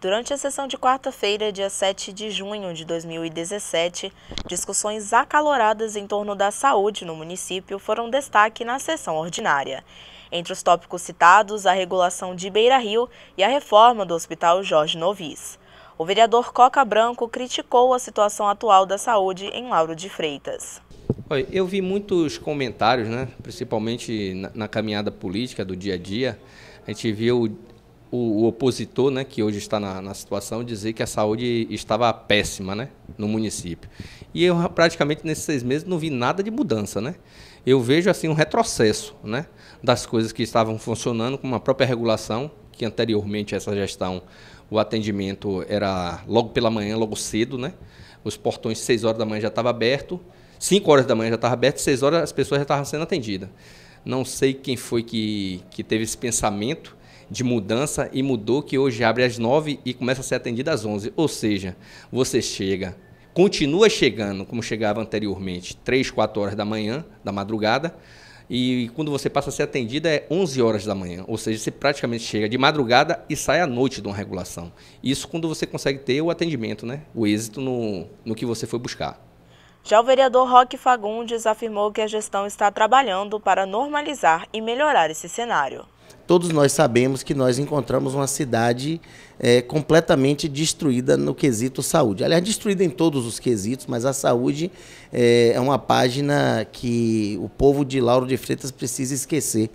Durante a sessão de quarta-feira, dia 7 de junho de 2017, discussões acaloradas em torno da saúde no município foram destaque na sessão ordinária. Entre os tópicos citados, a regulação de Beira Rio e a reforma do Hospital Jorge Novis. O vereador Coca Branco criticou a situação atual da saúde em Lauro de Freitas. eu vi muitos comentários, né, principalmente na, na caminhada política do dia a dia. A gente viu o, o, opositor, né, que hoje está na, na situação, dizer que a saúde estava péssima né, no município. E eu praticamente nesses seis meses não vi nada de mudança. Né? Eu vejo assim um retrocesso né, das coisas que estavam funcionando com a própria regulação, que anteriormente essa gestão, o atendimento era logo pela manhã, logo cedo, né? Os portões seis horas da manhã já estava aberto, 5 horas da manhã já estava aberto, 6 horas as pessoas já estavam sendo atendidas. Não sei quem foi que, que teve esse pensamento, de mudança e mudou que hoje abre às 9 e começa a ser atendida às 11. Ou seja, você chega, continua chegando como chegava anteriormente, 3, 4 horas da manhã, da madrugada, e quando você passa a ser atendida é 11 horas da manhã, ou seja, você praticamente chega de madrugada e sai à noite de uma regulação. Isso quando você consegue ter o atendimento, né? o êxito no, no que você foi buscar. Já o vereador Roque Fagundes afirmou que a gestão está trabalhando para normalizar e melhorar esse cenário. Todos nós sabemos que nós encontramos uma cidade é, completamente destruída no quesito saúde. Aliás, destruída em todos os quesitos, mas a saúde é, é uma página que o povo de Lauro de Freitas precisa esquecer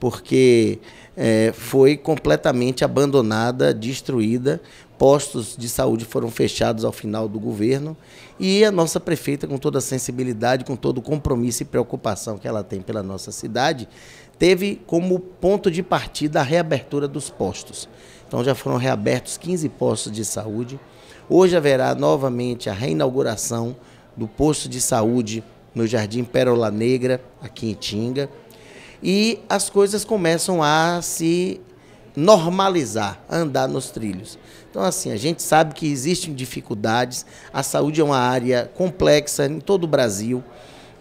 porque é, foi completamente abandonada, destruída postos de saúde foram fechados ao final do governo e a nossa prefeita, com toda a sensibilidade, com todo o compromisso e preocupação que ela tem pela nossa cidade, teve como ponto de partida a reabertura dos postos. Então já foram reabertos 15 postos de saúde. Hoje haverá novamente a reinauguração do posto de saúde no Jardim Pérola Negra, aqui em Tinga. E as coisas começam a se normalizar andar nos trilhos. Então, assim, a gente sabe que existem dificuldades, a saúde é uma área complexa em todo o Brasil.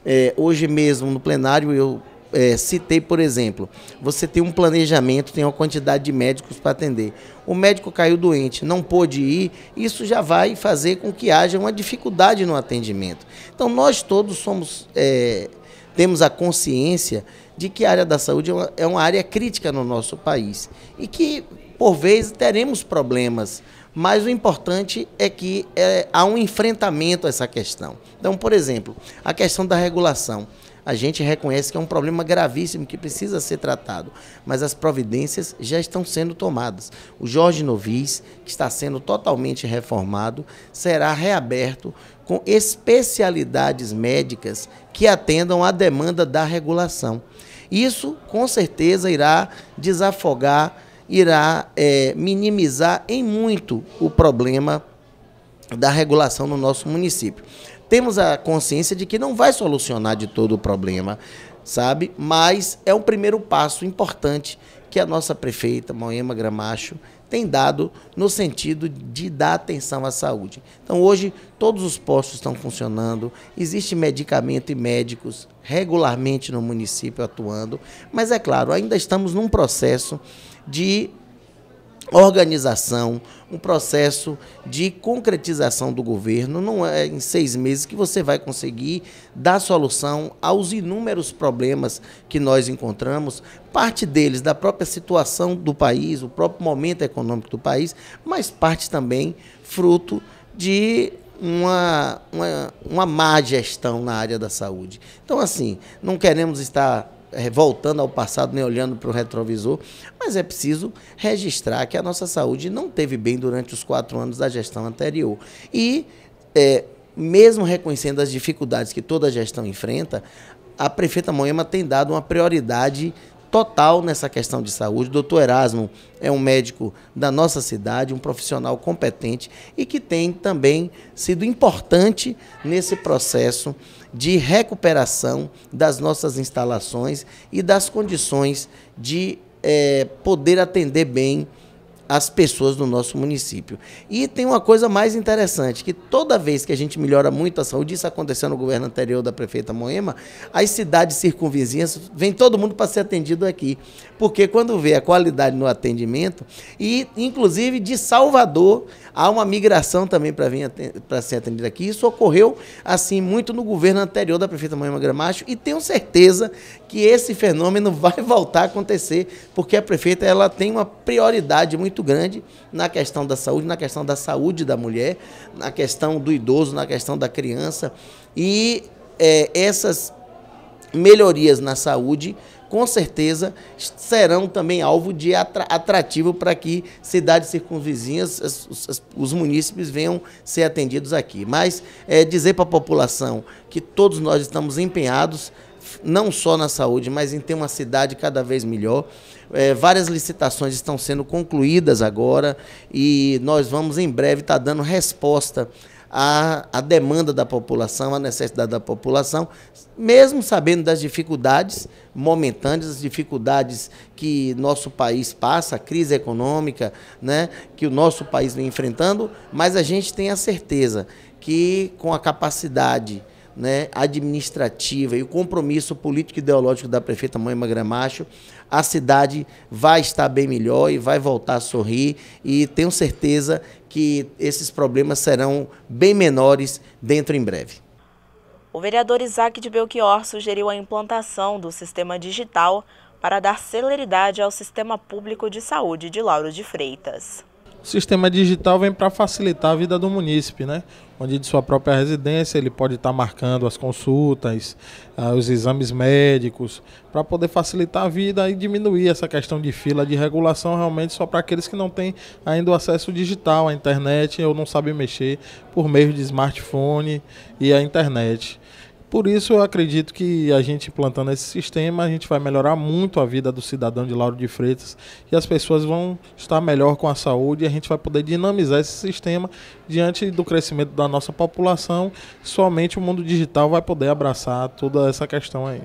É, hoje mesmo, no plenário, eu é, citei, por exemplo, você tem um planejamento, tem uma quantidade de médicos para atender. O médico caiu doente, não pôde ir, isso já vai fazer com que haja uma dificuldade no atendimento. Então, nós todos somos, é, temos a consciência de que a área da saúde é uma, é uma área crítica no nosso país e que, por vezes, teremos problemas mas o importante é que é, há um enfrentamento a essa questão. Então, por exemplo, a questão da regulação a gente reconhece que é um problema gravíssimo que precisa ser tratado, mas as providências já estão sendo tomadas. O Jorge Novis, que está sendo totalmente reformado, será reaberto com especialidades médicas que atendam à demanda da regulação. Isso, com certeza, irá desafogar, irá é, minimizar em muito o problema da regulação no nosso município temos a consciência de que não vai solucionar de todo o problema, sabe? Mas é um primeiro passo importante que a nossa prefeita, Moema Gramacho, tem dado no sentido de dar atenção à saúde. Então, hoje, todos os postos estão funcionando, existe medicamento e médicos regularmente no município atuando, mas é claro, ainda estamos num processo de organização, um processo de concretização do governo. Não é em seis meses que você vai conseguir dar solução aos inúmeros problemas que nós encontramos, parte deles da própria situação do país, o próprio momento econômico do país, mas parte também fruto de uma, uma, uma má gestão na área da saúde. Então, assim, não queremos estar é, voltando ao passado nem olhando para o retrovisor, mas é preciso registrar que a nossa saúde não teve bem durante os quatro anos da gestão anterior. E, é, mesmo reconhecendo as dificuldades que toda gestão enfrenta, a prefeita Moema tem dado uma prioridade total nessa questão de saúde. O doutor Erasmo é um médico da nossa cidade, um profissional competente e que tem também sido importante nesse processo de recuperação das nossas instalações e das condições de é, poder atender bem as pessoas do nosso município. E tem uma coisa mais interessante, que toda vez que a gente melhora muito a saúde, isso aconteceu no governo anterior da prefeita Moema, as cidades circunvizinhas, vem todo mundo para ser atendido aqui. Porque quando vê a qualidade no atendimento, e inclusive de Salvador, há uma migração também para vir para ser atendida aqui. Isso ocorreu assim muito no governo anterior da prefeita Moema Gramacho e tenho certeza que esse fenômeno vai voltar a acontecer, porque a prefeita ela tem uma prioridade muito muito grande na questão da saúde, na questão da saúde da mulher, na questão do idoso, na questão da criança. E é, essas melhorias na saúde, com certeza, serão também alvo de atrativo para que cidades circunvizinhas, os, os munícipes venham ser atendidos aqui. Mas é, dizer para a população que todos nós estamos empenhados não só na saúde, mas em ter uma cidade cada vez melhor. É, várias licitações estão sendo concluídas agora e nós vamos em breve estar tá dando resposta à, à demanda da população, à necessidade da população, mesmo sabendo das dificuldades momentâneas, as dificuldades que nosso país passa, a crise econômica né, que o nosso país vem enfrentando, mas a gente tem a certeza que com a capacidade né, administrativa e o compromisso político ideológico da prefeita Moema Gramacho, a cidade vai estar bem melhor e vai voltar a sorrir e tenho certeza que esses problemas serão bem menores dentro em breve. O vereador Isaac de Belchior sugeriu a implantação do sistema digital para dar celeridade ao sistema público de saúde de Lauro de Freitas. O sistema digital vem para facilitar a vida do munícipe, né? Onde de sua própria residência ele pode estar tá marcando as consultas, ah, os exames médicos, para poder facilitar a vida e diminuir essa questão de fila de regulação realmente só para aqueles que não têm ainda o acesso digital à internet ou não sabem mexer por meio de smartphone e a internet. Por isso, eu acredito que a gente implantando esse sistema, a gente vai melhorar muito a vida do cidadão de Lauro de Freitas e as pessoas vão estar melhor com a saúde e a gente vai poder dinamizar esse sistema diante do crescimento da nossa população. Somente o mundo digital vai poder abraçar toda essa questão aí.